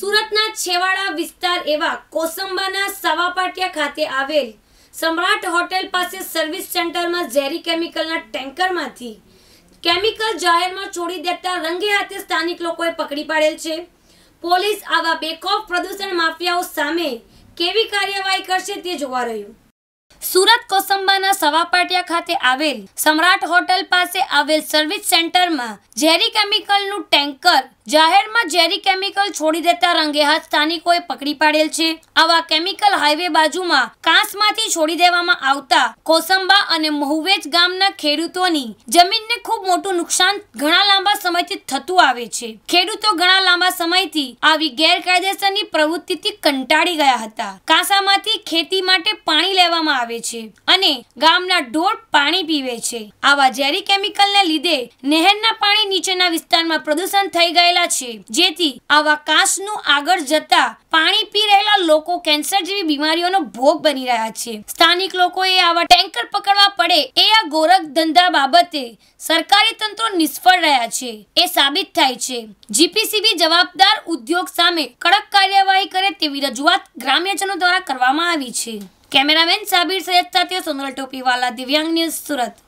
સુરતના છેવાડા વિસ્તાર એવા કોસંબાના સવાપાટિયા ખાતે આવેલ સમ્રાટ હોટેલ પાસે સર્વિસ સેન્ટરમાં ઝેરી કેમિકલના ટેન્કરમાંથી કેમિકલ જાહેરમાં છોડી દેતા રંગે હાથે સ્થાનિક લોકોએ પકડી પાડેલ છે પોલીસ આવા બેકઓફ પ્રદૂષણ માફિયાઓ સામે કેવી કાર્યવાહી કરશે તે જોવા રહ્યું સુરત કોસંબાના સવાપાટિયા ખાતે આવેલ સમ્રાટ હોટેલ પાસે આવેલ સર્વિસ સેન્ટરમાં ઝેરી કેમિકલનું ટેન્કર જાહેરમાં ઝેરી કેમિકલ છોડી દેતા રંગેહાથ સ્થાનિકોએ પકડી પાડેલ છે આવા કેમિકલ હાઈવે બાજુમાં કાંસમાંથી છોડી દેવામાં આવતા કોસંબા અને મહુવેજ ગામના ખેડૂતોની જમીનને ખૂબ મોટું નુકસાન ઘણા લાંબા સમયથી થતું આવે છે ખેડૂતો ઘણા લાંબા સમયથી આવી ગેરકાયદેસરની પ્રવૃત્તિથી કંટાળી ગયા હતા કાંસામાંથી ખેતી માટે પાણી લેવામાં આવે છે અને ગામના ઢોર પાણી પીવે છે આવા ઝેરી કેમિકલને લીધે નહેરના પાણી નીચેના વિસ્તારમાં પ્રદૂષણ થઈ ગયેલ રહેલા છે જેથી આવા કાંસનું આગળ જતા પાણી પી રહેલા લોકો કેન્સર જેવી બીમારીઓનો ભોગ બની રહ્યા છે સ્થાનિક લોકોએ આવા ટેન્કર પકડવા પડે એ આ ગોરખ ધંધા બાબતે સરકારી તંત્ર નિષ્ફળ રહ્યા છે એ સાબિત થાય છે જીપીસીબી જવાબદાર ઉદ્યોગ સામે કડક કાર્યવાહી કરે તેવી રજૂઆત ગ્રામ્યજનો દ્વારા કરવામાં આવી છે કેમેરામેન સાબિર સૈયદ સાથે સોનલ ટોપીવાલા દિવ્યાંગ ન્યૂઝ સુરત